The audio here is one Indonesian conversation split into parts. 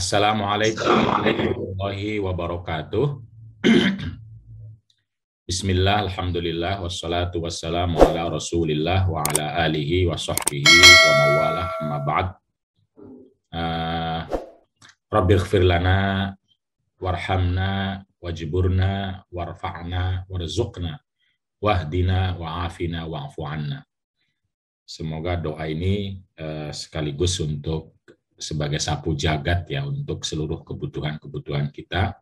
Assalamualaikum warahmatullahi wabarakatuh. Bismillah, Alhamdulillah, wassalatu wassalamu ala rasulillah wa ala alihi wa sahbihi wa mawalah amma ba'd. Uh, Rabbi ighfir lana, warhamna, wajiburna, warfa'na, warzuqna, wahdina, wa'afina, wa'afu'anna. Semoga doa ini uh, sekaligus untuk sebagai sapu jagat ya untuk seluruh kebutuhan-kebutuhan kita,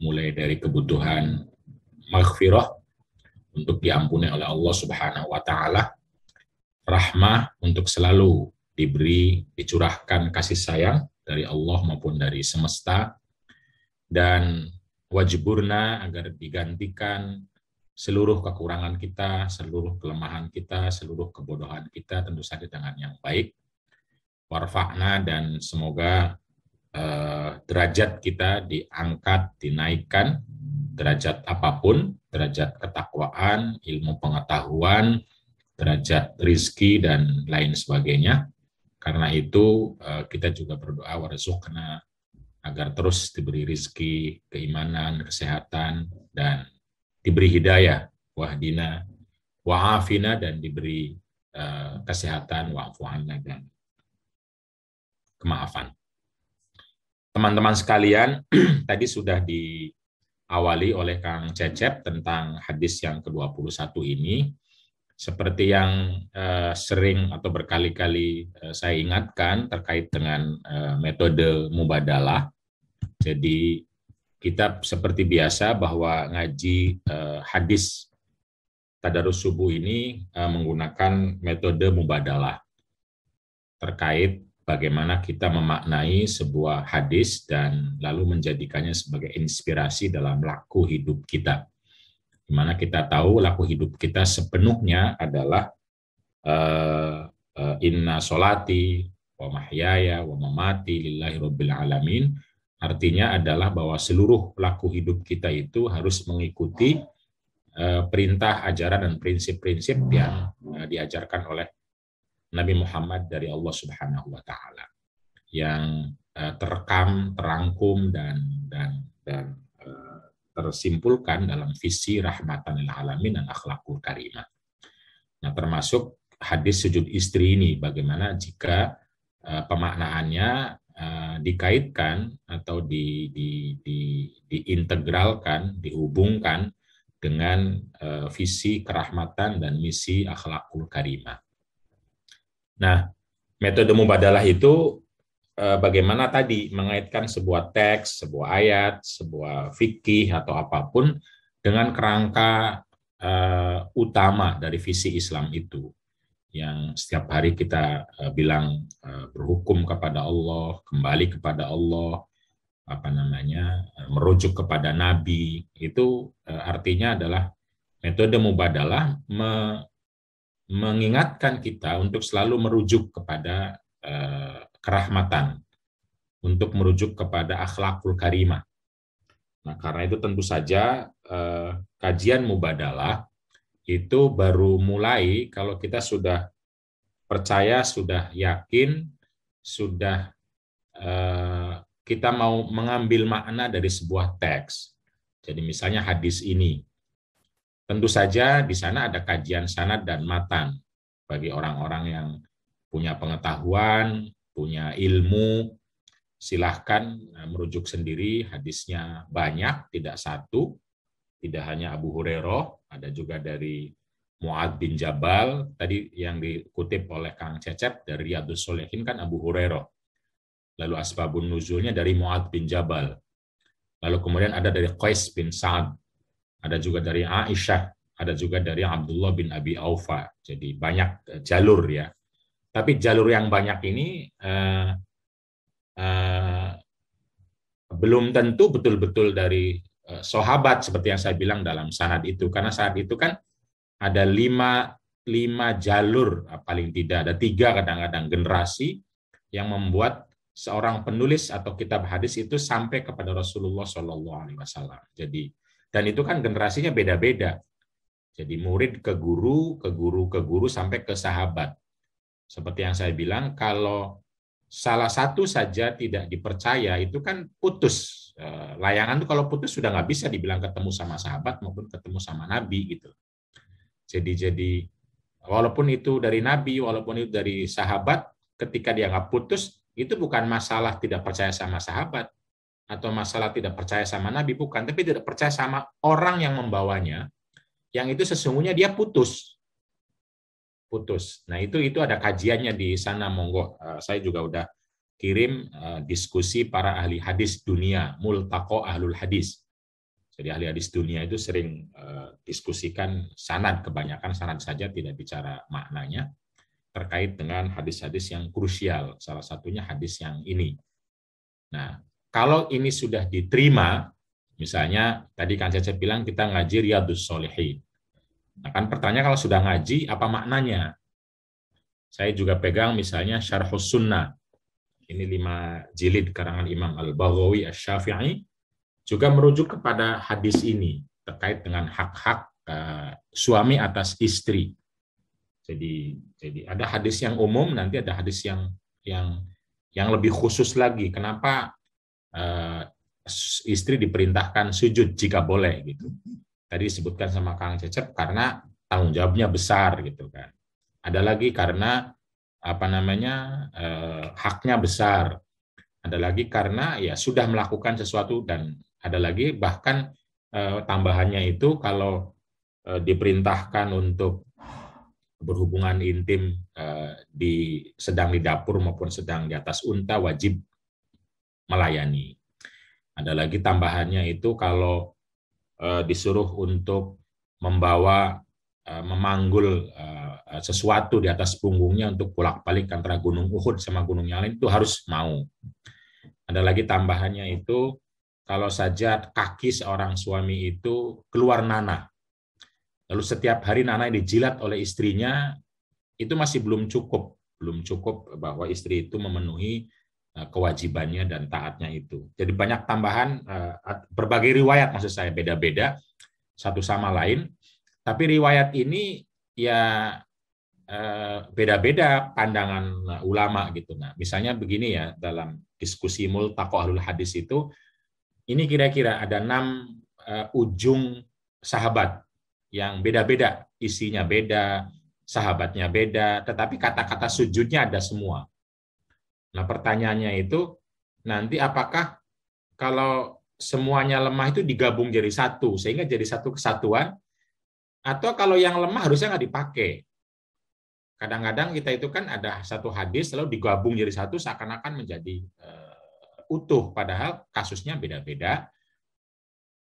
mulai dari kebutuhan maghfirah untuk diampuni oleh Allah Subhanahu wa taala, rahmah untuk selalu diberi dicurahkan kasih sayang dari Allah maupun dari semesta dan wajiburna agar digantikan seluruh kekurangan kita, seluruh kelemahan kita, seluruh kebodohan kita tentu saja dengan yang baik warfa'na dan semoga eh, derajat kita diangkat, dinaikkan, derajat apapun, derajat ketakwaan, ilmu pengetahuan, derajat rizki, dan lain sebagainya. Karena itu eh, kita juga berdoa karena agar terus diberi rizki, keimanan, kesehatan, dan diberi hidayah, wahdina, wa'afina, dan diberi uh, kesehatan, wa'afu'ana, dan kemaafan. Teman-teman sekalian, tadi sudah diawali oleh Kang Cecep tentang hadis yang ke-21 ini. Seperti yang eh, sering atau berkali-kali eh, saya ingatkan terkait dengan eh, metode mubadalah. Jadi kita seperti biasa bahwa ngaji eh, hadis tadarus subuh ini eh, menggunakan metode mubadalah terkait bagaimana kita memaknai sebuah hadis dan lalu menjadikannya sebagai inspirasi dalam laku hidup kita. Di mana kita tahu laku hidup kita sepenuhnya adalah uh, uh, inna solati wa mahyaya wa mamati lillahi rabbil alamin. Artinya adalah bahwa seluruh laku hidup kita itu harus mengikuti eh, perintah, ajaran, dan prinsip-prinsip yang diajarkan oleh Nabi Muhammad dari Allah Subhanahu wa taala yang eh, terekam, terangkum dan dan dan eh, tersimpulkan dalam visi rahmatan lil alamin dan akhlakul karimah. Nah, termasuk hadis sujud istri ini bagaimana jika eh, pemaknaannya dikaitkan atau di, di, di, diintegralkan, dihubungkan dengan visi kerahmatan dan misi akhlakul karimah. Nah, metode mubadalah itu eh, bagaimana tadi mengaitkan sebuah teks, sebuah ayat, sebuah fikih atau apapun dengan kerangka eh, utama dari visi Islam itu yang setiap hari kita eh, bilang berhukum kepada Allah, kembali kepada Allah, apa namanya merujuk kepada Nabi itu artinya adalah metode mubadalah mengingatkan kita untuk selalu merujuk kepada eh, kerahmatan, untuk merujuk kepada akhlakul karimah. Nah, karena itu tentu saja eh, kajian mubadalah itu baru mulai kalau kita sudah percaya, sudah yakin, sudah eh, kita mau mengambil makna dari sebuah teks. Jadi misalnya hadis ini, Tentu saja di sana ada kajian sanad dan matan bagi orang-orang yang punya pengetahuan, punya ilmu, silahkan eh, merujuk sendiri hadisnya banyak, tidak satu, tidak hanya Abu Hurairah, ada juga dari Mu'ad bin Jabal, tadi yang dikutip oleh Kang Cecep dari Riyadus Solehin kan Abu Hurairah. Lalu asbabun nuzulnya dari Mu'ad bin Jabal. Lalu kemudian ada dari Qais bin Sa'ad ada juga dari Aisyah, ada juga dari Abdullah bin Abi Aufa. Jadi banyak eh, jalur ya. Tapi jalur yang banyak ini eh, eh, belum tentu betul-betul dari eh, sahabat seperti yang saya bilang dalam sanad itu. Karena saat itu kan ada lima, lima jalur ah, paling tidak. Ada tiga kadang-kadang generasi yang membuat seorang penulis atau kitab hadis itu sampai kepada Rasulullah Shallallahu Alaihi Wasallam. Jadi dan itu kan generasinya beda-beda. Jadi murid ke guru, ke guru ke guru sampai ke sahabat. Seperti yang saya bilang, kalau salah satu saja tidak dipercaya itu kan putus. Eh, layangan itu kalau putus sudah nggak bisa dibilang ketemu sama sahabat maupun ketemu sama nabi gitu. Jadi jadi walaupun itu dari nabi, walaupun itu dari sahabat, ketika dia nggak putus itu bukan masalah tidak percaya sama sahabat, atau masalah tidak percaya sama nabi bukan, tapi tidak percaya sama orang yang membawanya, yang itu sesungguhnya dia putus. Putus. Nah, itu itu ada kajiannya di sana monggo. Eh, saya juga udah kirim eh, diskusi para ahli hadis dunia, multako ahlul hadis. Jadi ahli hadis dunia itu sering eh, diskusikan sanad, kebanyakan sanad saja tidak bicara maknanya terkait dengan hadis-hadis yang krusial. Salah satunya hadis yang ini. Nah, kalau ini sudah diterima, misalnya tadi kan saya bilang kita ngaji Riyadus solehi. Nah kan pertanyaan kalau sudah ngaji, apa maknanya? Saya juga pegang misalnya Syarhus Sunnah. Ini lima jilid karangan Imam Al-Baghawi al syafii juga merujuk kepada hadis ini terkait dengan hak-hak uh, suami atas istri. Jadi jadi ada hadis yang umum nanti ada hadis yang yang yang lebih khusus lagi. Kenapa uh, istri diperintahkan sujud jika boleh gitu. Tadi disebutkan sama Kang Cecep karena tanggung jawabnya besar gitu kan. Ada lagi karena apa namanya uh, haknya besar. Ada lagi karena ya sudah melakukan sesuatu dan ada lagi bahkan uh, tambahannya itu kalau uh, diperintahkan untuk berhubungan intim eh, di sedang di dapur maupun sedang di atas unta wajib melayani. Ada lagi tambahannya itu kalau eh, disuruh untuk membawa eh, memanggul eh, sesuatu di atas punggungnya untuk bolak-balik antara Gunung Uhud sama gunung yang lain itu harus mau. Ada lagi tambahannya itu kalau saja kaki seorang suami itu keluar nanah. Lalu setiap hari nanah dijilat oleh istrinya itu masih belum cukup, belum cukup bahwa istri itu memenuhi Eh, kewajibannya dan taatnya itu. Jadi banyak tambahan eh, berbagai riwayat maksud saya beda-beda satu sama lain. Tapi riwayat ini ya eh, beda-beda pandangan ulama gitu. Nah, misalnya begini ya dalam diskusi multaqa ahlul hadis itu ini kira-kira ada enam ujung sahabat yang beda-beda, isinya beda, sahabatnya beda, tetapi kata-kata sujudnya ada semua Nah, pertanyaannya itu nanti apakah kalau semuanya lemah itu digabung jadi satu sehingga jadi satu kesatuan atau kalau yang lemah harusnya nggak dipakai. Kadang-kadang kita itu kan ada satu hadis lalu digabung jadi satu seakan-akan menjadi eh, utuh padahal kasusnya beda-beda.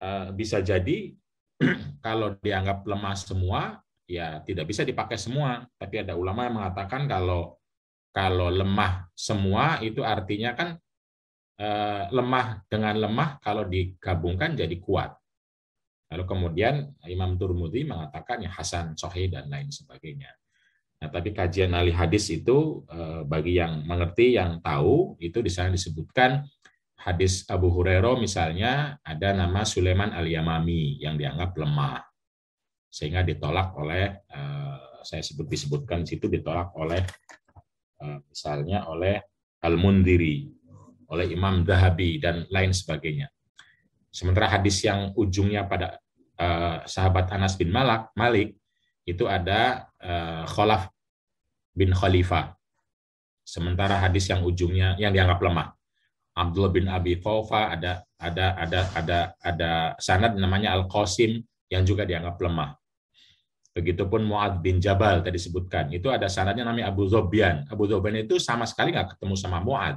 Eh, bisa jadi kalau dianggap lemah semua ya tidak bisa dipakai semua, tapi ada ulama yang mengatakan kalau kalau lemah semua itu artinya kan eh, lemah dengan lemah kalau digabungkan jadi kuat. Lalu kemudian Imam Turmudi mengatakan ya Hasan Sohih dan lain sebagainya. Nah, tapi kajian ahli hadis itu eh, bagi yang mengerti, yang tahu, itu di sana disebutkan hadis Abu Hurairah misalnya ada nama Sulaiman al-Yamami yang dianggap lemah. Sehingga ditolak oleh eh, saya sebut disebutkan di situ ditolak oleh Eh, misalnya oleh Al-Mundiri, oleh Imam Dahabi, dan lain sebagainya. Sementara hadis yang ujungnya pada eh, sahabat Anas bin Malak, Malik, itu ada eh, bin Khalifah. Sementara hadis yang ujungnya yang dianggap lemah. Abdul bin Abi Faufa ada ada ada ada ada sanad namanya Al Qasim yang juga dianggap lemah. Begitupun Mu'ad bin Jabal tadi sebutkan. Itu ada sanadnya namanya Abu Zobian. Abu Zobian itu sama sekali nggak ketemu sama Mu'ad.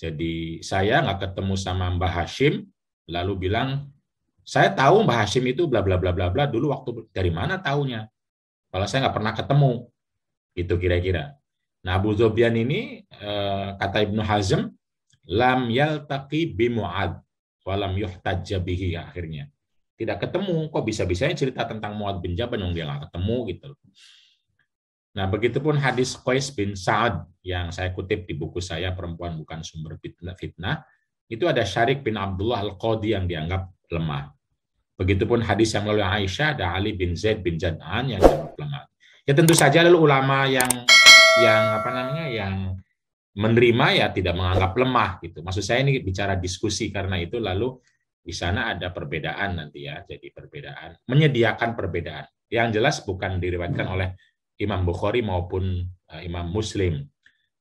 Jadi saya nggak ketemu sama Mbah Hashim, lalu bilang, saya tahu Mbah Hashim itu bla bla bla bla bla dulu waktu dari mana taunya. Kalau saya nggak pernah ketemu, itu kira-kira. Nah Abu Zobian ini eh, kata Ibnu Hazm, lam yaltaqi bi Mu'ad, walam yuhtajabihi akhirnya tidak ketemu kok bisa-bisanya cerita tentang muat bin Jabal yang dia nggak ketemu gitu nah begitupun hadis Qais bin Saad yang saya kutip di buku saya perempuan bukan sumber fitnah, itu ada Syarik bin Abdullah al-Qadi yang dianggap lemah begitupun hadis yang melalui Aisyah ada Ali bin Zaid bin Jad'an yang dianggap lemah ya tentu saja lalu ulama yang yang apa namanya yang menerima ya tidak menganggap lemah gitu maksud saya ini bicara diskusi karena itu lalu di sana ada perbedaan nanti ya, jadi perbedaan, menyediakan perbedaan. Yang jelas bukan diriwatkan oleh Imam Bukhari maupun uh, Imam Muslim,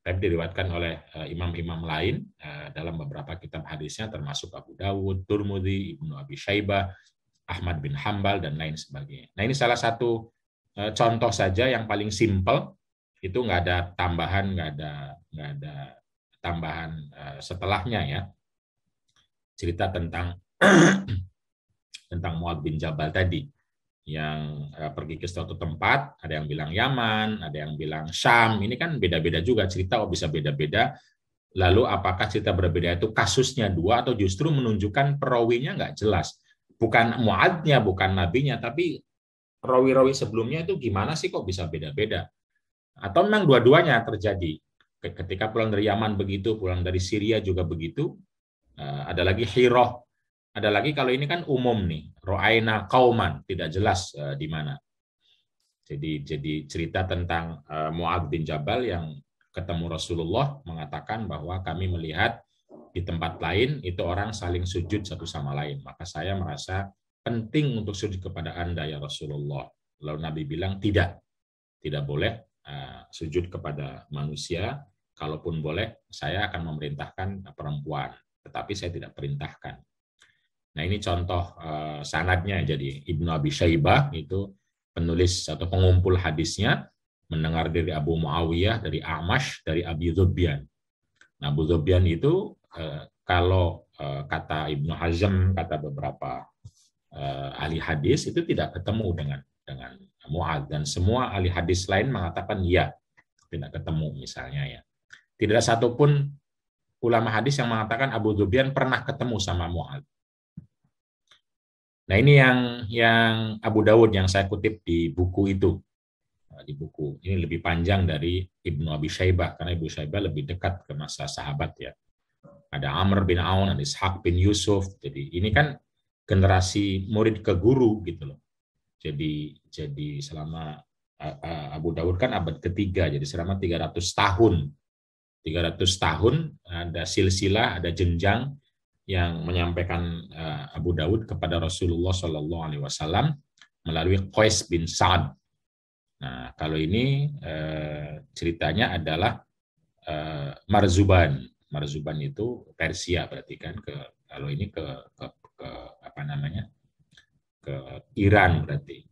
tapi diriwatkan oleh eh, imam-imam uh, lain uh, dalam beberapa kitab hadisnya, termasuk Abu Dawud, Turmudi, Ibnu Abi Shaybah, Ahmad bin Hambal, dan lain sebagainya. Nah ini salah satu uh, contoh saja yang paling simple, itu nggak ada tambahan, nggak ada nggak ada tambahan uh, setelahnya ya cerita tentang tentang Muad bin Jabal tadi yang eh, pergi ke suatu tempat, ada yang bilang Yaman, ada yang bilang Syam. Ini kan beda-beda juga cerita, oh bisa beda-beda. Lalu apakah cerita berbeda itu kasusnya dua atau justru menunjukkan perawinya nggak jelas? Bukan muadnya, bukan nabinya, tapi rawi-rawi sebelumnya itu gimana sih kok bisa beda-beda? Atau memang dua-duanya terjadi? Ketika pulang dari Yaman begitu, pulang dari Syria juga begitu. Eh, ada lagi Hiroh ada lagi kalau ini kan umum nih, ro'aina kauman, tidak jelas uh, di mana. Jadi jadi cerita tentang uh, eh, Mu'ad bin Jabal yang ketemu Rasulullah mengatakan bahwa kami melihat di tempat lain itu orang saling sujud satu sama lain. Maka saya merasa penting untuk sujud kepada Anda ya Rasulullah. Lalu Nabi bilang tidak. Tidak boleh uh, sujud kepada manusia. Kalaupun boleh, saya akan memerintahkan perempuan. Tetapi saya tidak perintahkan. Nah ini contoh uh, sanadnya jadi Ibnu Abi Syaibah itu penulis atau pengumpul hadisnya mendengar dari Abu Muawiyah, dari Amash, dari Abi Zubian Nah Abu Zubian itu eh, kalau eh, kata Ibnu Hazm, kata beberapa ahli hadis itu tidak ketemu dengan dengan Mu'ad dan semua ahli hadis lain mengatakan ya tidak ketemu misalnya ya. Tidak ada satupun ulama hadis yang mengatakan Abu Zubian pernah ketemu sama Mu'ad Nah ini yang yang Abu Dawud yang saya kutip di buku itu nah, di buku ini lebih panjang dari Ibnu Abi Syaibah karena Ibnu Syaibah lebih dekat ke masa sahabat ya. Ada Amr bin Aun, ada Ishaq bin Yusuf. Jadi ini kan generasi murid ke guru gitu loh. Jadi jadi selama Abu Dawud kan abad ketiga, jadi selama 300 tahun. 300 tahun ada silsilah, ada jenjang yang menyampaikan uh, Abu Dawud kepada Rasulullah Shallallahu Alaihi Wasallam melalui Qais bin Saad. Nah, kalau ini uh, ceritanya adalah uh, Marzuban. Marzuban itu Persia berarti kan ke kalau ini ke ke, ke apa namanya ke Iran berarti.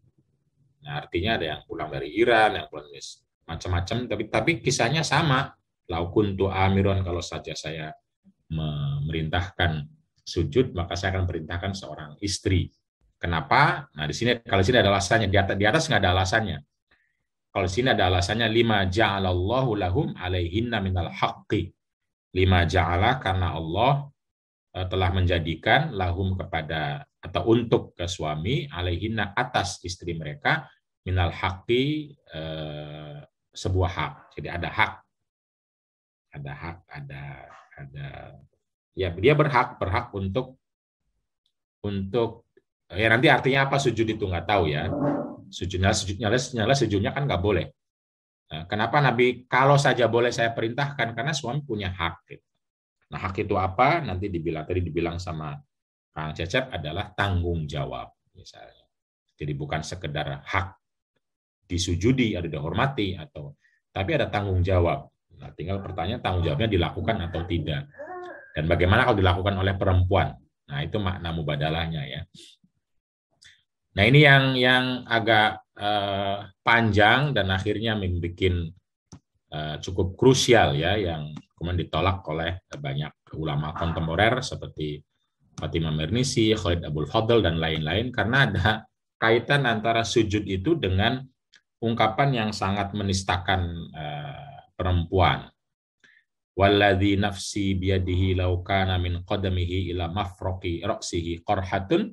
Nah, artinya ada yang pulang dari Iran, yang pulang dari macam-macam, tapi tapi kisahnya sama. Laukun tu amiron kalau saja saya memerintahkan sujud, maka saya akan perintahkan seorang istri. Kenapa? Nah, di sini kalau di sini ada alasannya, di atas, di atas nggak ada alasannya. Kalau di sini ada alasannya lima ja'alallahu lahum alaihinna minal haqqi. Lima ja'ala karena Allah eh, telah menjadikan lahum kepada atau untuk ke suami alaihinna atas istri mereka minal haqqi eh, sebuah hak. Jadi ada hak ada hak ada ada ya dia berhak berhak untuk untuk ya nanti artinya apa sujud itu nggak tahu ya sujudnya, sujudnya, sujud nyala, sujudnya kan nggak boleh nah, kenapa Nabi kalau saja boleh saya perintahkan karena suami punya hak gitu. nah hak itu apa nanti dibilang tadi dibilang sama Kang Cecep adalah tanggung jawab misalnya jadi bukan sekedar hak disujudi atau dihormati atau tapi ada tanggung jawab Nah, tinggal pertanyaan tanggung jawabnya dilakukan atau tidak. Dan bagaimana kalau dilakukan oleh perempuan? Nah, itu makna mubadalahnya ya. Nah, ini yang yang agak eh, panjang dan akhirnya membuat eh, cukup krusial ya yang kemudian ditolak oleh banyak ulama kontemporer seperti Fatimah Mernisi, Khalid Abul Fadl dan lain-lain karena ada kaitan antara sujud itu dengan ungkapan yang sangat menistakan eh, perempuan. Walladhi nafsi biyadihi laukana min qadamihi ila mafroki roksihi qarhatun.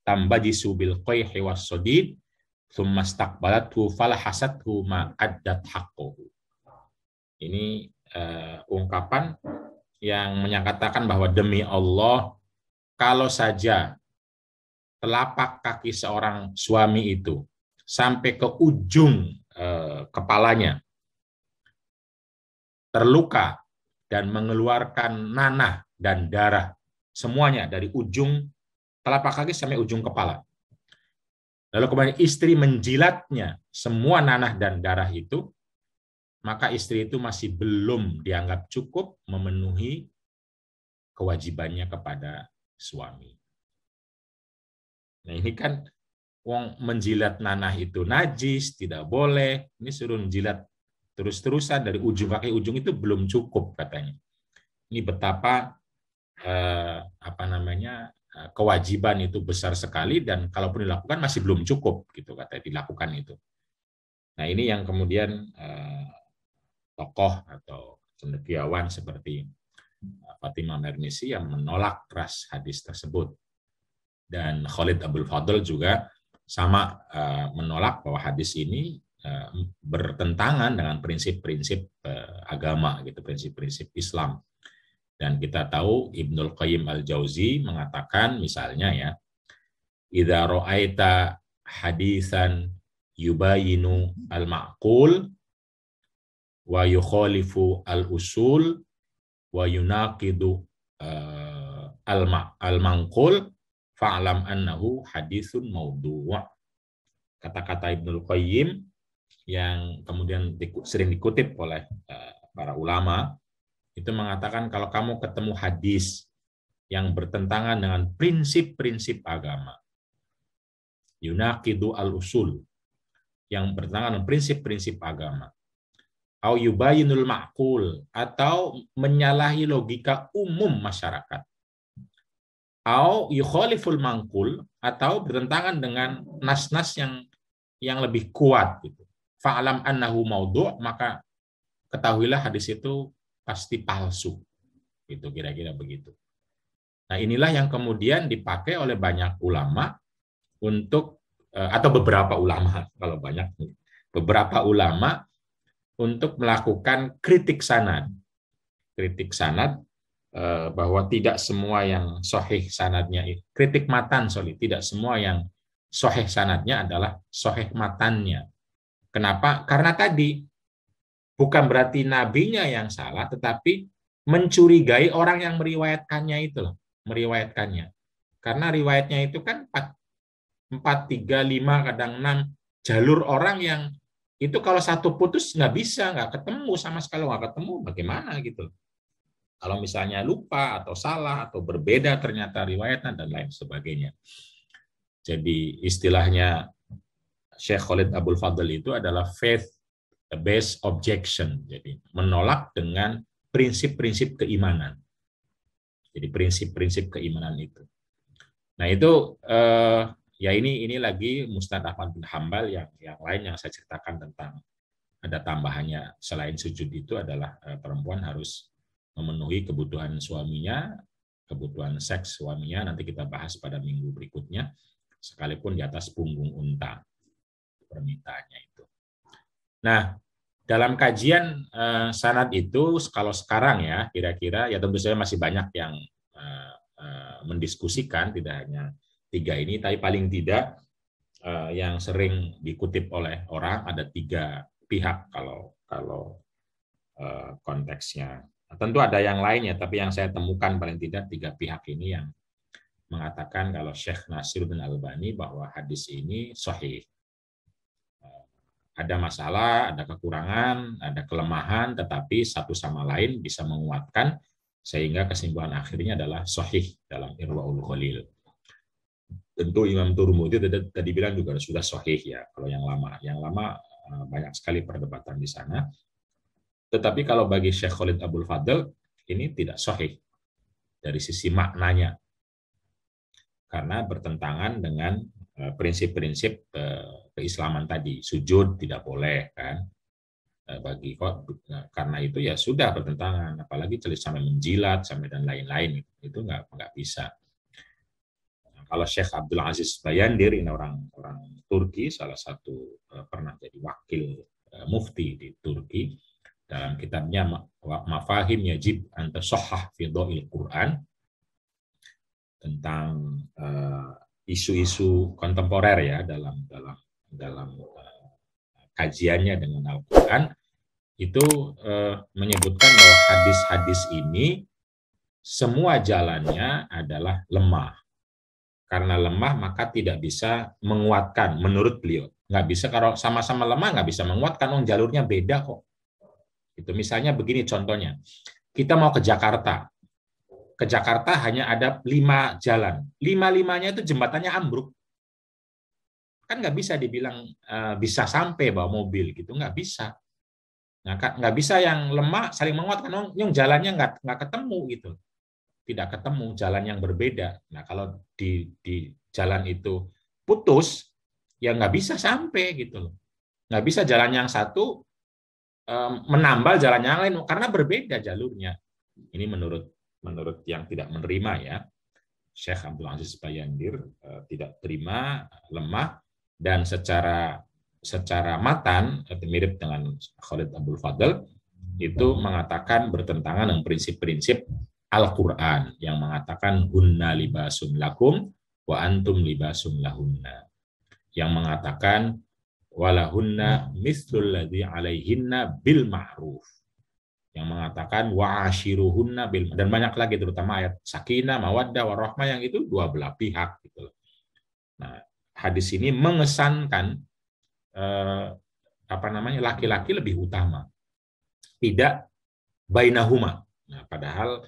tambajisu bil qayhi was sodid thumma stakbalathu falahasathu ma addat haqqahu. Ini uh, ungkapan yang menyatakan bahwa demi Allah kalau saja telapak kaki seorang suami itu sampai ke ujung eh, kepalanya terluka, dan mengeluarkan nanah dan darah. Semuanya dari ujung telapak kaki sampai ujung kepala. Lalu kemudian istri menjilatnya semua nanah dan darah itu, maka istri itu masih belum dianggap cukup memenuhi kewajibannya kepada suami. Nah ini kan wong menjilat nanah itu najis, tidak boleh. Ini suruh menjilat terus-terusan dari ujung kaki ujung itu belum cukup katanya. Ini betapa eh, apa namanya eh, kewajiban itu besar sekali dan kalaupun dilakukan masih belum cukup gitu kata dilakukan itu. Nah ini yang kemudian eh, tokoh atau cendekiawan seperti eh, Fatimah Mernisi yang menolak keras hadis tersebut. Dan Khalid Abdul Fadl juga sama eh, menolak bahwa hadis ini Eh, bertentangan dengan prinsip-prinsip eh, agama gitu, prinsip-prinsip Islam. Dan kita tahu Ibnul Qayyim Al-Jauzi mengatakan misalnya ya, idza ra'aita hadisan yubayinu al-ma'qul wa yukhalifu al-usul wa yunaqidu eh, ma al-manqul fa'lam annahu hadisun maudhu'. Kata-kata Ibnul Qayyim yang kemudian sering dikutip oleh eh, para ulama itu mengatakan kalau kamu ketemu hadis yang bertentangan dengan prinsip-prinsip agama. Yunaqidu al-usul yang bertentangan dengan prinsip-prinsip agama. Au yubayinul ma'kul atau menyalahi logika umum masyarakat. Au yukhaliful mangkul atau bertentangan dengan nas-nas yang yang lebih kuat gitu fa'alam annahu maudhu' maka ketahuilah hadis itu pasti palsu. Itu kira-kira begitu. Nah, inilah yang kemudian dipakai oleh banyak ulama untuk eh, atau beberapa ulama kalau banyak beberapa ulama untuk melakukan kritik sanad. Kritik sanad eh, bahwa tidak semua yang sohih sanadnya kritik matan sorry tidak semua yang sohih sanadnya adalah sohih matannya Kenapa? Karena tadi bukan berarti nabinya yang salah, tetapi mencurigai orang yang meriwayatkannya itu loh, meriwayatkannya. Karena riwayatnya itu kan 4, 4 3, 5, kadang 6 jalur orang yang itu kalau satu putus nggak bisa, nggak ketemu sama sekali, nggak ketemu bagaimana gitu. Kalau misalnya lupa atau salah atau berbeda ternyata riwayatnya dan lain sebagainya. Jadi istilahnya Syekh Khalid Abdul Fadl itu adalah faith based objection. Jadi menolak dengan prinsip-prinsip keimanan. Jadi prinsip-prinsip keimanan itu. Nah itu eh, ya ini ini lagi Mustad Ahmad bin Hambal yang yang lain yang saya ceritakan tentang ada tambahannya selain sujud itu adalah eh, perempuan harus memenuhi kebutuhan suaminya, kebutuhan seks suaminya nanti kita bahas pada minggu berikutnya sekalipun di atas punggung unta permintaannya itu. Nah, dalam kajian eh, sanat itu kalau sekarang ya kira-kira ya tentu saja masih banyak yang eh, eh, mendiskusikan tidak hanya tiga ini tapi paling tidak eh, yang sering dikutip oleh orang ada tiga pihak kalau kalau eh, konteksnya nah, tentu ada yang lainnya tapi yang saya temukan paling tidak tiga pihak ini yang mengatakan kalau Syekh Nasir bin Albani bahwa hadis ini sahih ada masalah, ada kekurangan, ada kelemahan, tetapi satu sama lain bisa menguatkan sehingga kesimpulan akhirnya adalah sahih dalam Irwaul Khalil. Tentu Imam Turmudi tadi bilang juga sudah sahih ya kalau yang lama. Yang lama eh, banyak sekali perdebatan di sana. Tetapi kalau bagi Syekh Khalid Abdul Fadl ini tidak sahih dari sisi maknanya. Karena bertentangan dengan Eh, prinsip-prinsip eh, keislaman tadi sujud tidak boleh kan eh, bagi kok karena itu ya sudah bertentangan apalagi celis sampai menjilat sampai dan lain-lain itu nggak nggak bisa nah, kalau Syekh Abdul Aziz Bayandir ini orang orang Turki salah satu pernah jadi wakil mufti di Turki dalam kitabnya Mafahim Yajib antasohah fi Quran tentang isu-isu kontemporer ya dalam dalam dalam eh, kajiannya dengan Al-Qur'an itu uh, menyebutkan bahwa hadis-hadis ini semua jalannya adalah lemah. Karena lemah maka tidak bisa menguatkan menurut beliau. Nggak bisa kalau sama-sama lemah nggak bisa menguatkan, dong oh, jalurnya beda kok. Itu misalnya begini contohnya. Kita mau ke Jakarta, ke Jakarta hanya ada lima jalan. Lima-limanya itu jembatannya ambruk. Kan nggak bisa dibilang eh, bisa sampai bawa mobil gitu, nggak bisa. Nah, nggak bisa yang lemah saling menguatkan, oh, yang jalannya nggak nggak ketemu gitu, tidak ketemu jalan yang berbeda. Nah, kalau di di jalan itu putus, ya nggak bisa sampai gitu loh. Nggak bisa jalan yang satu eh, menambal jalan yang lain karena berbeda jalurnya. Ini menurut menurut yang tidak menerima ya. Syekh Abdul Aziz Bayandir eh, tidak terima, lemah, dan secara secara matan eh, mirip dengan Khalid Abdul Fadl itu mengatakan bertentangan dengan prinsip-prinsip Al-Qur'an yang mengatakan hunna libasun lakum wa antum libasun lahunna yang mengatakan walahunna mislul ladzi alaihinna bil ma'ruf yang mengatakan wa ashiruhunna bil dan banyak lagi terutama ayat sakinah mawaddah warahmah yang itu dua belah pihak gitu Nah, hadis ini mengesankan eh, apa namanya laki-laki lebih utama. Tidak bainahuma. Nah, padahal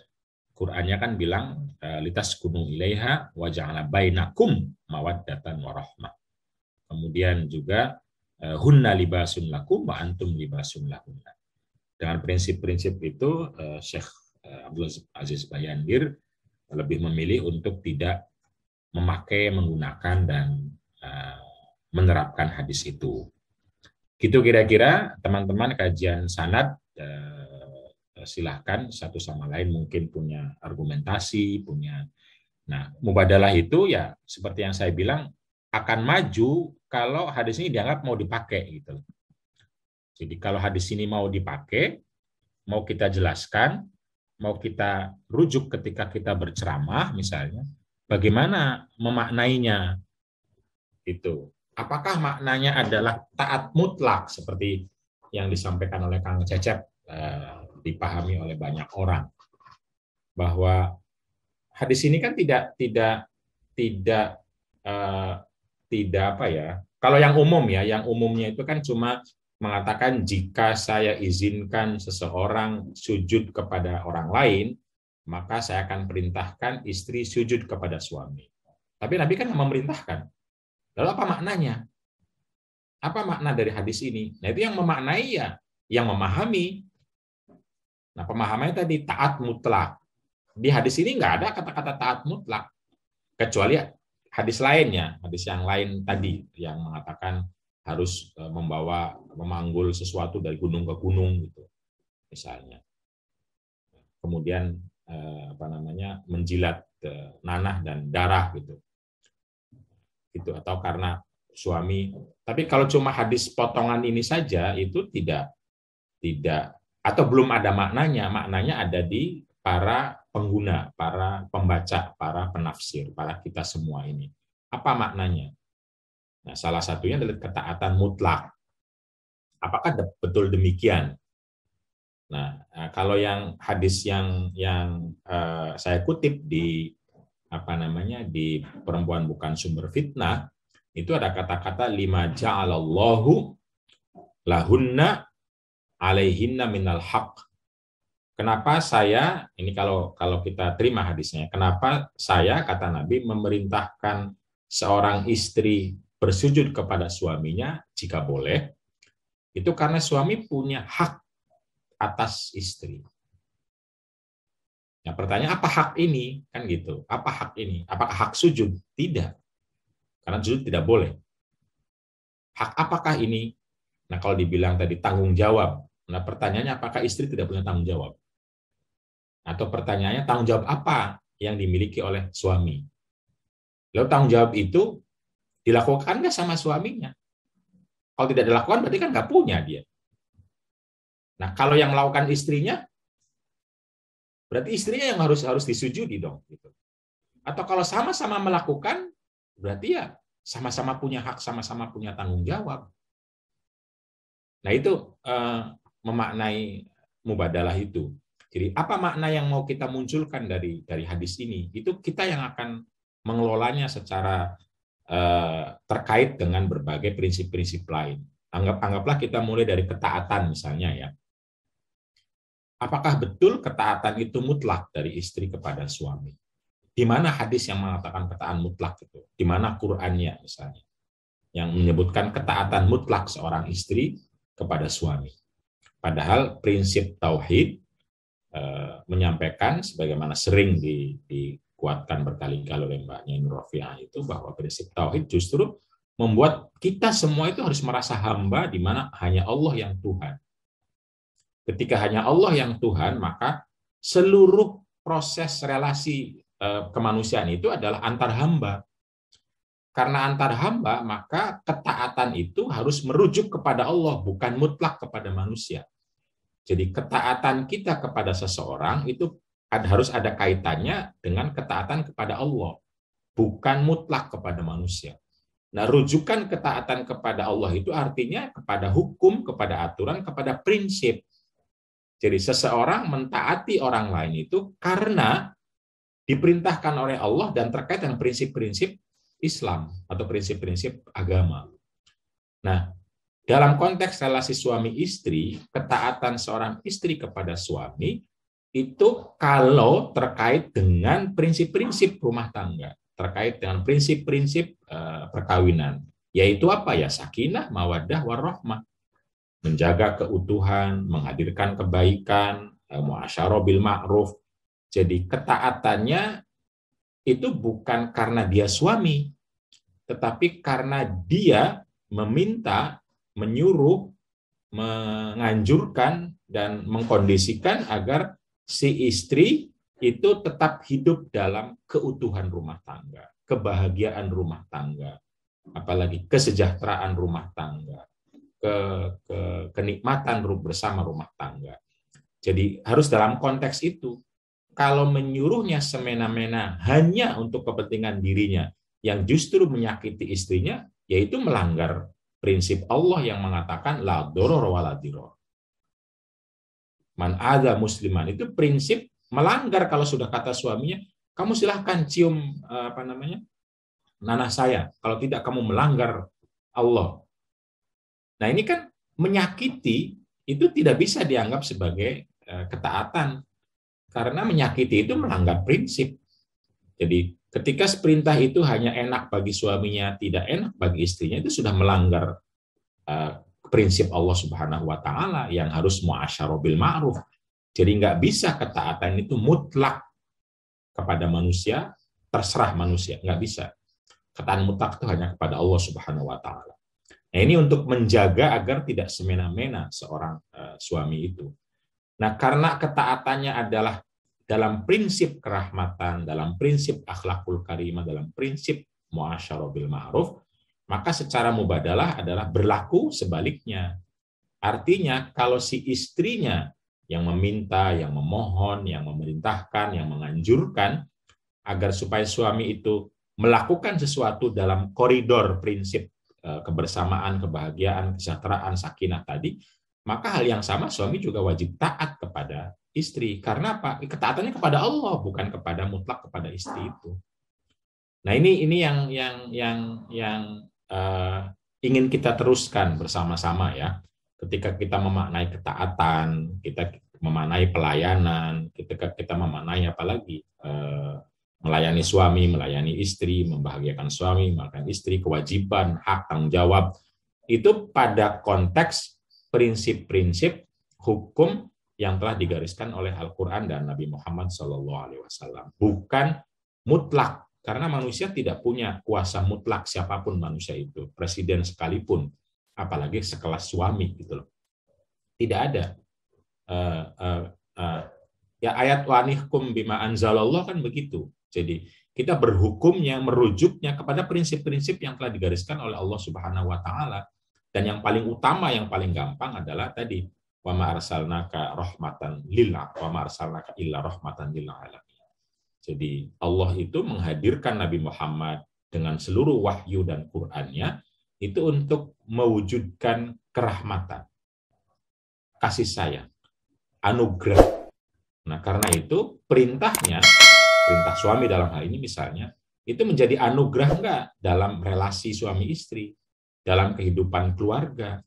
Qur'annya kan bilang eh, litas kunu ilaiha wa ja'ala bainakum mawaddatan warahmah. Kemudian juga eh, hunna libasun lakum wa antum libasun lahunna dengan prinsip-prinsip itu, eh, Syekh eh, Abdul Aziz Bayandir lebih memilih untuk tidak memakai, menggunakan, dan eh, menerapkan hadis itu. Gitu kira-kira teman-teman kajian sanad silahkan satu sama lain mungkin punya argumentasi, punya Nah, mubadalah itu ya seperti yang saya bilang akan maju kalau hadis ini dianggap mau dipakai gitu. Jadi kalau hadis ini mau dipakai, mau kita jelaskan, mau kita rujuk ketika kita berceramah misalnya, bagaimana memaknainya itu. Apakah maknanya adalah taat mutlak seperti yang disampaikan oleh Kang Cecep eh, dipahami oleh banyak orang bahwa hadis ini kan tidak tidak tidak eh, tidak apa ya kalau yang umum ya yang umumnya itu kan cuma mengatakan jika saya izinkan seseorang sujud kepada orang lain, maka saya akan perintahkan istri sujud kepada suami. Tapi Nabi kan memerintahkan. Lalu apa maknanya? Apa makna dari hadis ini? Nah, itu yang memaknai ya, yang memahami. Nah, pemahamannya tadi taat mutlak. Di hadis ini nggak ada kata-kata taat mutlak. Kecuali hadis lainnya, hadis yang lain tadi yang mengatakan harus e, membawa memanggul sesuatu dari gunung ke gunung gitu misalnya kemudian eh, apa namanya menjilat eh, nanah dan darah gitu gitu atau karena suami tapi kalau cuma hadis potongan ini saja itu tidak tidak atau belum ada maknanya maknanya ada di para pengguna para pembaca para penafsir para kita semua ini apa maknanya nah salah satunya adalah ketaatan mutlak Apakah betul demikian? Nah, eh, kalau yang hadis yang yang uh, saya kutip di apa namanya di perempuan bukan sumber fitnah itu ada kata-kata lima ja'alallahu lahunna alaihinna minal haq. Kenapa saya ini kalau kalau kita terima hadisnya, kenapa saya kata Nabi memerintahkan seorang istri bersujud kepada suaminya jika boleh itu karena suami punya hak atas istri. Nah, pertanyaan apa hak ini? Kan gitu. Apa hak ini? Apakah hak sujud? Tidak. Karena sujud tidak boleh. Hak apakah ini? Nah, kalau dibilang tadi tanggung jawab. Nah, pertanyaannya apakah istri tidak punya tanggung jawab? Atau pertanyaannya tanggung jawab apa yang dimiliki oleh suami? Lalu tanggung jawab itu dilakukan nggak sama suaminya? Kalau tidak dilakukan berarti kan nggak punya dia. Nah kalau yang melakukan istrinya, berarti istrinya yang harus harus disujudi dong. Gitu. Atau kalau sama-sama melakukan, berarti ya sama-sama punya hak, sama-sama punya tanggung jawab. Nah itu eh, memaknai mubadalah itu. Jadi apa makna yang mau kita munculkan dari dari hadis ini? Itu kita yang akan mengelolanya secara Eh, terkait dengan berbagai prinsip-prinsip lain. Anggap anggaplah kita mulai dari ketaatan misalnya ya. Apakah betul ketaatan itu mutlak dari istri kepada suami? Di mana hadis yang mengatakan ketaatan mutlak itu? Di mana Qur'annya misalnya? Yang menyebutkan ketaatan mutlak seorang istri kepada suami. Padahal prinsip tauhid eh, menyampaikan sebagaimana sering di, di, dikuatkan berkali-kali oleh Mbak Nini itu bahwa prinsip tauhid justru membuat kita semua itu harus merasa hamba di mana hanya Allah yang Tuhan. Ketika hanya Allah yang Tuhan, maka seluruh proses relasi eh, kemanusiaan itu adalah antar hamba. Karena antar hamba, maka ketaatan itu harus merujuk kepada Allah, bukan mutlak kepada manusia. Jadi ketaatan kita kepada seseorang itu harus ada kaitannya dengan ketaatan kepada Allah, bukan mutlak kepada manusia. Nah, rujukan ketaatan kepada Allah itu artinya kepada hukum, kepada aturan, kepada prinsip. Jadi seseorang mentaati orang lain itu karena diperintahkan oleh Allah dan terkait dengan prinsip-prinsip Islam atau prinsip-prinsip agama. Nah, dalam konteks relasi suami istri, ketaatan seorang istri kepada suami itu kalau terkait dengan prinsip-prinsip rumah tangga, terkait dengan prinsip-prinsip eh, perkawinan, yaitu apa ya sakinah, mawadah, warohmah, menjaga keutuhan, menghadirkan kebaikan, eh, muasyarah bil ma'ruf. Jadi ketaatannya itu bukan karena dia suami, tetapi karena dia meminta, menyuruh, menganjurkan dan mengkondisikan agar si istri itu tetap hidup dalam keutuhan rumah tangga, kebahagiaan rumah tangga, apalagi kesejahteraan rumah tangga, ke, ke kenikmatan bersama rumah tangga. Jadi harus dalam konteks itu. Kalau menyuruhnya semena-mena hanya untuk kepentingan dirinya yang justru menyakiti istrinya, yaitu melanggar prinsip Allah yang mengatakan la doror wa diror. Man ada musliman itu prinsip melanggar kalau sudah kata suaminya, kamu silahkan cium eh, apa namanya nanah saya. Kalau tidak kamu melanggar Allah. Nah ini kan menyakiti itu tidak bisa dianggap sebagai eh, ketaatan karena menyakiti itu melanggar prinsip. Jadi ketika perintah itu hanya enak bagi suaminya, tidak enak bagi istrinya itu sudah melanggar eh, prinsip Allah Subhanahu wa taala yang harus muasyarah bil ma'ruf. Jadi nggak bisa ketaatan itu mutlak kepada manusia, terserah manusia, nggak bisa. Ketaatan mutlak itu hanya kepada Allah Subhanahu wa taala. Nah, ini untuk menjaga agar tidak semena-mena seorang uh, suami itu. Nah, karena ketaatannya adalah dalam prinsip kerahmatan, dalam prinsip akhlakul karimah, dalam prinsip muasyarah bil ma'ruf, maka secara mubadalah adalah berlaku sebaliknya. Artinya kalau si istrinya yang meminta, yang memohon, yang memerintahkan, yang menganjurkan agar supaya suami itu melakukan sesuatu dalam koridor prinsip eh, kebersamaan, kebahagiaan, kesejahteraan, sakinah tadi, maka hal yang sama suami juga wajib taat kepada istri. Karena apa? Ketaatannya kepada Allah, bukan kepada mutlak kepada istri itu. Nah ini ini yang yang yang yang Eh, ingin kita teruskan bersama-sama ya. Ketika kita memaknai ketaatan, kita memaknai pelayanan, ketika kita memaknai apalagi eh, melayani suami, melayani istri, membahagiakan suami, makan istri, kewajiban, hak, tanggung jawab, itu pada konteks prinsip-prinsip hukum yang telah digariskan oleh Al-Quran dan Nabi Muhammad SAW. Bukan mutlak karena manusia tidak punya kuasa mutlak siapapun manusia itu, presiden sekalipun, apalagi sekelas suami gitu loh. Tidak ada. Uh, uh, uh, ya ayat wanihkum bima anzalallah kan begitu. Jadi kita berhukumnya, merujuknya kepada prinsip-prinsip yang telah digariskan oleh Allah Subhanahu wa taala. Dan yang paling utama, yang paling gampang adalah tadi wa ma arsalnaka rahmatan lil wa ma illa rahmatan lil alamin. Jadi Allah itu menghadirkan Nabi Muhammad dengan seluruh wahyu dan Qur'annya itu untuk mewujudkan kerahmatan, kasih sayang, anugerah. Nah, karena itu perintahnya, perintah suami dalam hal ini misalnya, itu menjadi anugerah enggak dalam relasi suami istri, dalam kehidupan keluarga,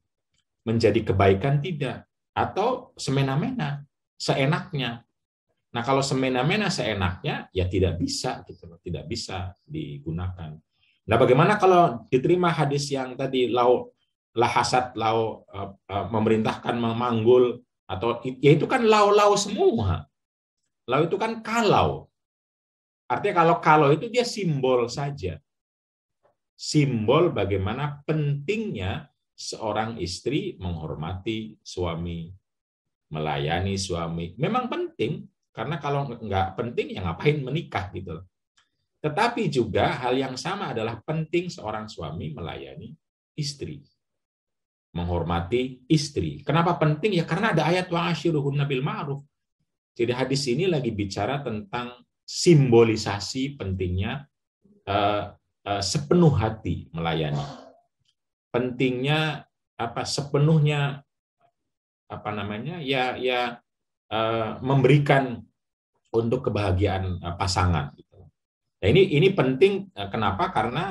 menjadi kebaikan tidak, atau semena-mena, seenaknya, Nah, kalau semena-mena seenaknya ya tidak bisa gitu loh, tidak bisa digunakan. Nah, bagaimana kalau diterima hadis yang tadi lau lahasat lau uh, uh, memerintahkan memanggul atau ya itu kan lau-lau semua. Lau itu kan kalau. Artinya kalau kalau itu dia simbol saja. Simbol bagaimana pentingnya seorang istri menghormati suami, melayani suami. Memang penting, karena kalau nggak penting, ya ngapain menikah gitu Tetapi juga hal yang sama adalah penting seorang suami melayani istri. Menghormati istri. Kenapa penting? Ya karena ada ayat ashiruhun nabil ma'ruf. Jadi hadis ini lagi bicara tentang simbolisasi pentingnya uh, uh, sepenuh hati melayani. Pentingnya apa sepenuhnya apa namanya? Ya ya Eh, memberikan untuk kebahagiaan eh, pasangan. Gitu. Nah ini ini penting eh, kenapa? Karena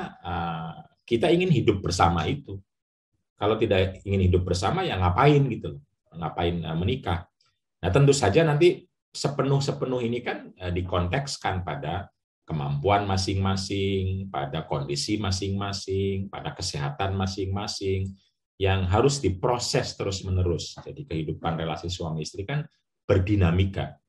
kita ingin hidup bersama itu. Kalau tidak ingin hidup bersama ya ngapain gitu ngapain menikah. Nah tentu saja nanti sepenuh sepenuh ini kan dikontekskan pada kemampuan masing-masing, pada kondisi masing-masing, pada kesehatan masing-masing yang harus diproses terus-menerus. Jadi kehidupan relasi suami istri kan berdinamika,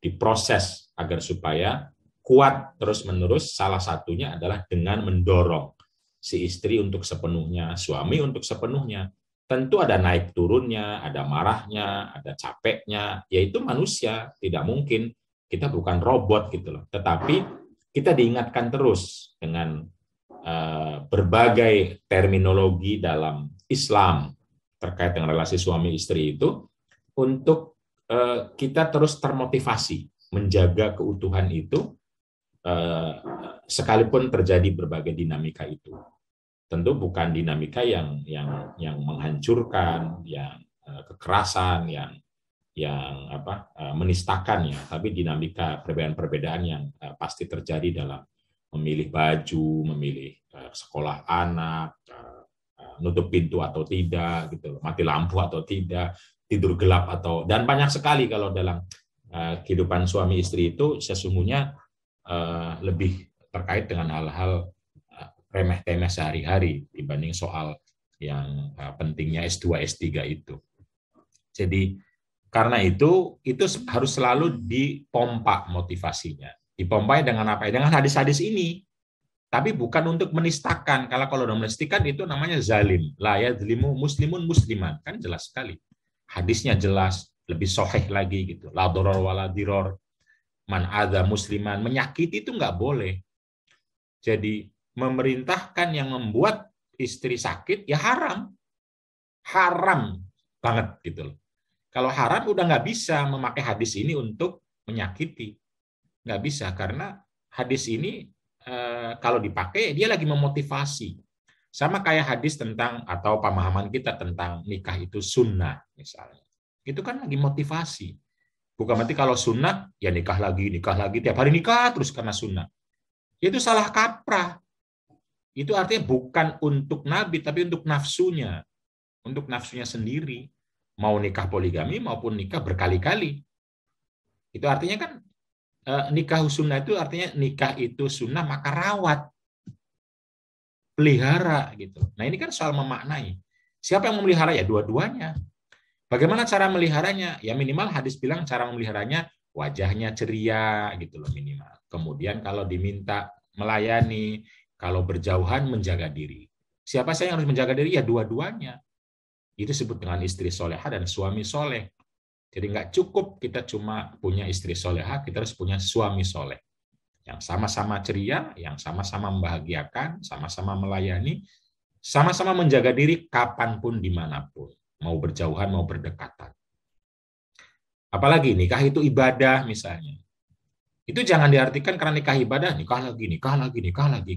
diproses agar supaya kuat terus-menerus salah satunya adalah dengan mendorong si istri untuk sepenuhnya, suami untuk sepenuhnya. Tentu ada naik turunnya, ada marahnya, ada capeknya, yaitu manusia, tidak mungkin kita bukan robot gitu loh. Tetapi kita diingatkan terus dengan eh, berbagai terminologi dalam Islam terkait dengan relasi suami istri itu untuk Eh, kita terus termotivasi menjaga keutuhan itu eh, sekalipun terjadi berbagai dinamika itu. Tentu bukan dinamika yang yang yang menghancurkan, yang eh, kekerasan, yang yang apa menistakan ya, tapi dinamika perbedaan-perbedaan yang pasti terjadi dalam memilih baju, memilih sekolah anak, nutup pintu atau tidak gitu, mati lampu atau tidak, tidur gelap atau dan banyak sekali kalau dalam uh, kehidupan suami istri itu sesungguhnya uh, lebih terkait dengan hal-hal uh, remeh-temeh sehari-hari dibanding soal yang uh, pentingnya S2 S3 itu. Jadi karena itu itu harus selalu dipompa motivasinya. Dipompa dengan apa? Dengan hadis-hadis ini. Tapi bukan untuk menistakan. Kalau kalau udah menistakan itu namanya zalim. La zalimu muslimun musliman. Kan jelas sekali hadisnya jelas, lebih soheh lagi gitu. La doror wala man ada musliman, menyakiti itu nggak boleh. Jadi memerintahkan yang membuat istri sakit ya haram. Haram banget gitu loh. Kalau haram udah nggak bisa memakai hadis ini untuk menyakiti. Nggak bisa karena hadis ini eh, kalau dipakai dia lagi memotivasi sama kayak hadis tentang atau pemahaman kita tentang nikah itu sunnah misalnya. Itu kan lagi motivasi. Bukan berarti kalau sunnah, ya nikah lagi, nikah lagi, tiap hari nikah terus karena sunnah. Itu salah kaprah. Itu artinya bukan untuk Nabi, tapi untuk nafsunya. Untuk nafsunya sendiri. Mau nikah poligami maupun nikah berkali-kali. Itu artinya kan eh, nikah sunnah itu artinya nikah itu sunnah maka rawat pelihara gitu. Nah ini kan soal hmm. memaknai. Siapa yang memelihara ya dua-duanya. Bagaimana cara meliharanya? Ya minimal hadis bilang cara memeliharanya wajahnya ceria gitu loh minimal. Kemudian kalau diminta melayani, kalau berjauhan menjaga diri. Siapa saya yang harus menjaga diri? Ya dua-duanya. Itu disebut dengan istri soleha dan suami soleh. Jadi nggak cukup kita cuma punya istri soleha, kita harus punya suami soleh yang sama-sama ceria, yang sama-sama membahagiakan, sama-sama melayani, sama-sama menjaga diri kapanpun dimanapun, mau berjauhan mau berdekatan. Apalagi nikah itu ibadah misalnya. Itu jangan diartikan karena nikah ibadah, nikah lagi, nikah lagi, nikah lagi.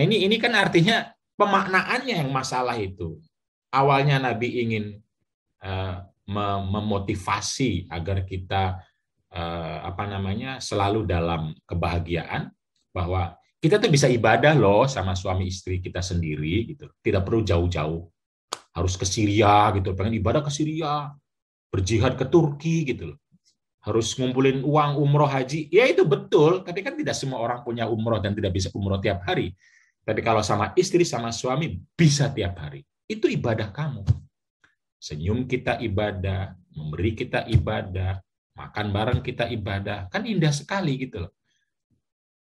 Nah ini ini kan artinya pemaknaannya yang masalah itu. Awalnya Nabi ingin uh, memotivasi agar kita eh, apa namanya selalu dalam kebahagiaan bahwa kita tuh bisa ibadah loh sama suami istri kita sendiri gitu. Tidak perlu jauh-jauh harus ke Syria gitu, pengen ibadah ke Syria, berjihad ke Turki gitu loh. Harus ngumpulin uang umroh haji. Ya itu betul, tapi kan tidak semua orang punya umroh dan tidak bisa umroh tiap hari. Tapi kalau sama istri sama suami bisa tiap hari. Itu ibadah kamu. Senyum kita ibadah, memberi kita ibadah, makan bareng kita ibadah kan indah sekali gitu loh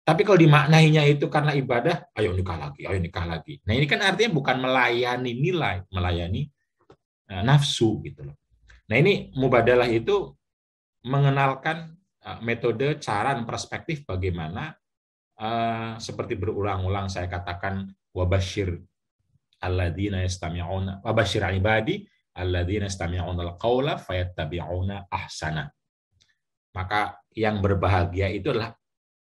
tapi kalau dimaknainya itu karena ibadah ayo nikah lagi ayo nikah lagi nah ini kan artinya bukan melayani nilai melayani uh, nafsu gitu loh nah ini mubadalah itu mengenalkan uh, metode cara dan perspektif bagaimana uh, seperti berulang-ulang saya katakan wabashir alladzina yastami'una wabashir ibadi alladzina yastami'una alqaula fayattabi'una ahsana maka yang berbahagia itu adalah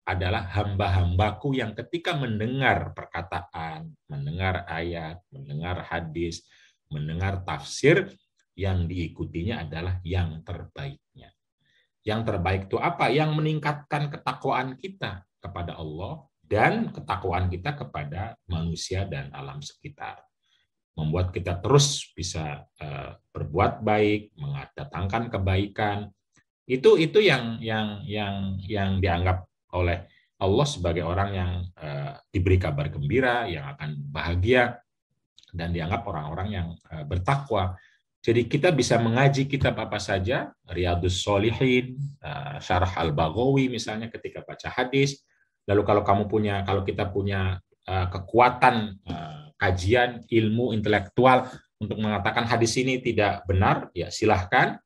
adalah hamba-hambaku yang ketika mendengar perkataan, mendengar ayat, mendengar hadis, mendengar tafsir, yang diikutinya adalah yang terbaiknya. Yang terbaik itu apa? Yang meningkatkan ketakwaan kita kepada Allah dan ketakwaan kita kepada manusia dan alam sekitar. Membuat kita terus bisa eh, berbuat baik, mendatangkan kebaikan, itu itu yang yang yang yang dianggap oleh Allah sebagai orang yang uh, diberi kabar gembira, yang akan bahagia dan dianggap orang-orang yang uh, bertakwa. Jadi kita bisa mengaji kitab apa saja, Riyadus Solihin, uh, eh, Syarah Al-Baghawi misalnya ketika baca hadis. Lalu kalau kamu punya, kalau kita punya uh, kekuatan uh, kajian ilmu intelektual untuk mengatakan hadis ini tidak benar, ya silahkan.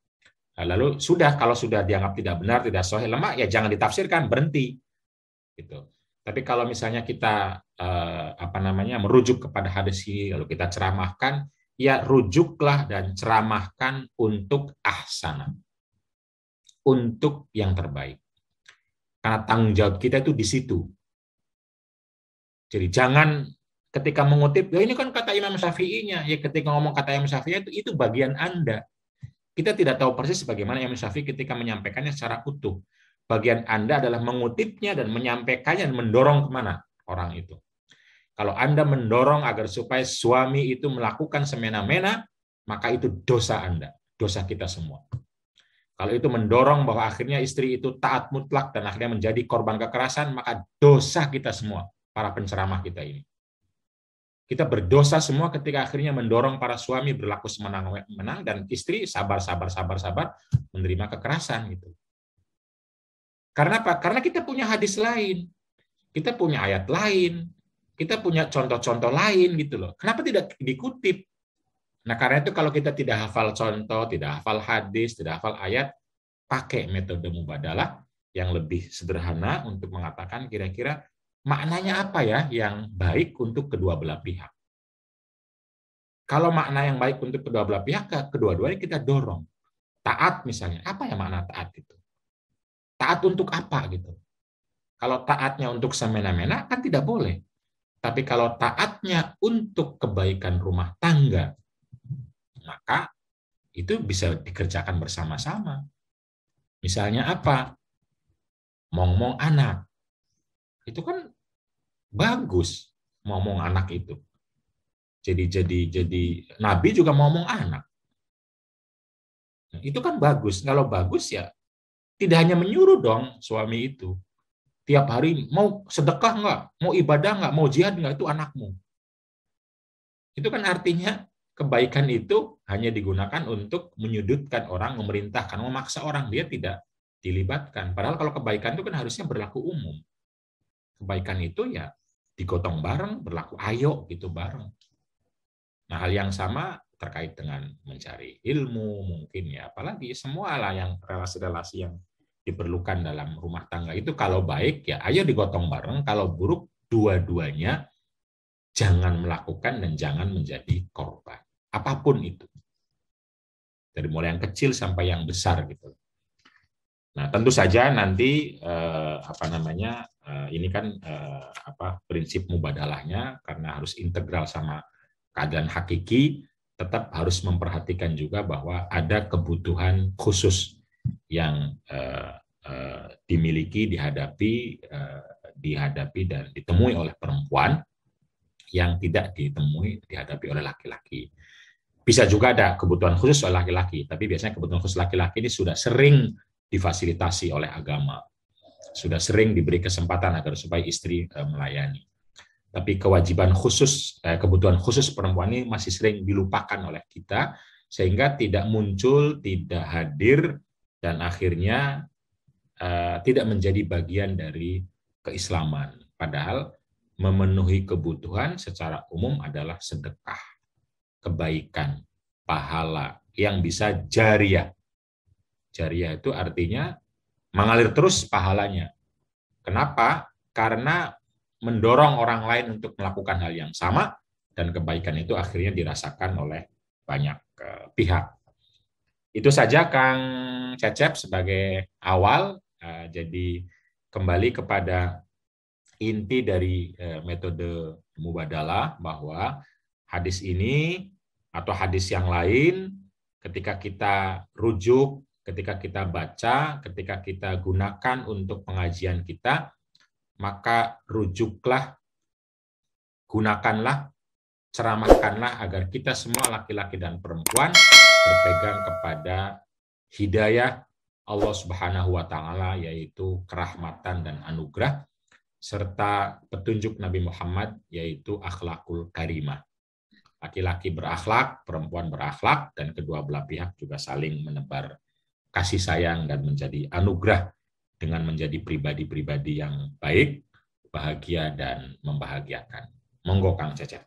Nah, lalu sudah kalau sudah dianggap tidak benar, tidak sahih, lemah ya jangan ditafsirkan, berhenti. Gitu. Tapi kalau misalnya kita eh, apa namanya merujuk kepada hadis ini lalu kita ceramahkan, ya rujuklah dan ceramahkan untuk ahsana. Untuk yang terbaik. Karena tanggung jawab kita itu di situ. Jadi jangan ketika mengutip, ya ini kan kata Imam Syafi'inya, ya ketika ngomong kata Imam Syafi'i itu, itu bagian Anda. Kita tidak tahu persis bagaimana Imam Syafi'i ketika menyampaikannya secara utuh. Bagian Anda adalah mengutipnya dan menyampaikannya dan mendorong kemana orang itu. Kalau Anda mendorong agar supaya suami itu melakukan semena-mena, maka itu dosa Anda, dosa kita semua. Kalau itu mendorong bahwa akhirnya istri itu taat mutlak dan akhirnya menjadi korban kekerasan, maka dosa kita semua, para penceramah kita ini. Kita berdosa semua ketika akhirnya mendorong para suami berlaku semenang-menang dan istri sabar, sabar, sabar, sabar menerima kekerasan gitu. Karena apa? Karena kita punya hadis lain, kita punya ayat lain, kita punya contoh-contoh lain gitu loh. Kenapa tidak dikutip? Nah karena itu kalau kita tidak hafal contoh, tidak hafal hadis, tidak hafal ayat, pakai metode mubadalah yang lebih sederhana untuk mengatakan kira-kira maknanya apa ya yang baik untuk kedua belah pihak? Kalau makna yang baik untuk kedua belah pihak, kedua-duanya kita dorong. Taat misalnya, apa ya makna taat itu? Taat untuk apa gitu? Kalau taatnya untuk semena-mena kan tidak boleh. Tapi kalau taatnya untuk kebaikan rumah tangga, maka itu bisa dikerjakan bersama-sama. Misalnya apa? Mong-mong anak. Itu kan bagus ngomong hmm. anak itu. Jadi jadi jadi nabi juga ngomong anak. Nah, itu kan bagus. Kalau bagus ya tidak hanya menyuruh dong suami itu. Tiap hari mau sedekah nggak, mau ibadah nggak, mau jihad nggak itu anakmu. Itu kan artinya kebaikan itu hanya digunakan untuk menyudutkan orang, memerintahkan, memaksa orang. Dia tidak dilibatkan. Padahal kalau kebaikan itu kan harusnya berlaku umum. Kebaikan itu ya digotong bareng, berlaku ayo gitu bareng. Nah, hal yang sama terkait dengan mencari ilmu mungkin ya, apalagi semua lah yang relasi-relasi yang diperlukan dalam rumah tangga itu kalau baik ya ayo digotong bareng, kalau buruk dua-duanya jangan melakukan dan jangan menjadi korban. Apapun itu. Dari mulai yang kecil sampai yang besar gitu. Nah, tentu saja nanti eh, apa namanya Eh, ini kan eh, apa prinsip mubadalahnya karena harus integral sama keadaan hakiki tetap harus memperhatikan juga bahwa ada kebutuhan khusus yang eh, dimiliki dihadapi dihadapi dan ditemui oleh perempuan yang tidak ditemui dihadapi oleh laki-laki. Bisa juga ada kebutuhan khusus oleh laki-laki, tapi biasanya kebutuhan khusus laki-laki ini sudah sering difasilitasi oleh agama sudah sering diberi kesempatan agar supaya istri eh, melayani. Tapi kewajiban khusus, eh, kebutuhan khusus perempuan ini masih sering dilupakan oleh kita, sehingga tidak muncul, tidak hadir, dan akhirnya eh, tidak menjadi bagian dari keislaman. Padahal memenuhi kebutuhan secara umum adalah sedekah, kebaikan, pahala yang bisa jariah. Jariah itu artinya Mengalir terus pahalanya. Kenapa? Karena mendorong orang lain untuk melakukan hal yang sama dan kebaikan itu akhirnya dirasakan oleh banyak eh, pihak. Itu saja Kang Cecep sebagai awal. Eh, jadi kembali kepada inti dari eh, metode mubadalah bahwa hadis ini atau hadis yang lain ketika kita rujuk ketika kita baca, ketika kita gunakan untuk pengajian kita, maka rujuklah, gunakanlah, ceramahkanlah agar kita semua laki-laki dan perempuan berpegang kepada hidayah Allah Subhanahu wa taala yaitu kerahmatan dan anugerah serta petunjuk Nabi Muhammad yaitu akhlakul karimah. Laki-laki berakhlak, perempuan berakhlak dan kedua belah pihak juga saling menebar kasih sayang dan menjadi anugerah dengan menjadi pribadi-pribadi yang baik, bahagia, dan membahagiakan. Monggo Kang Cecep.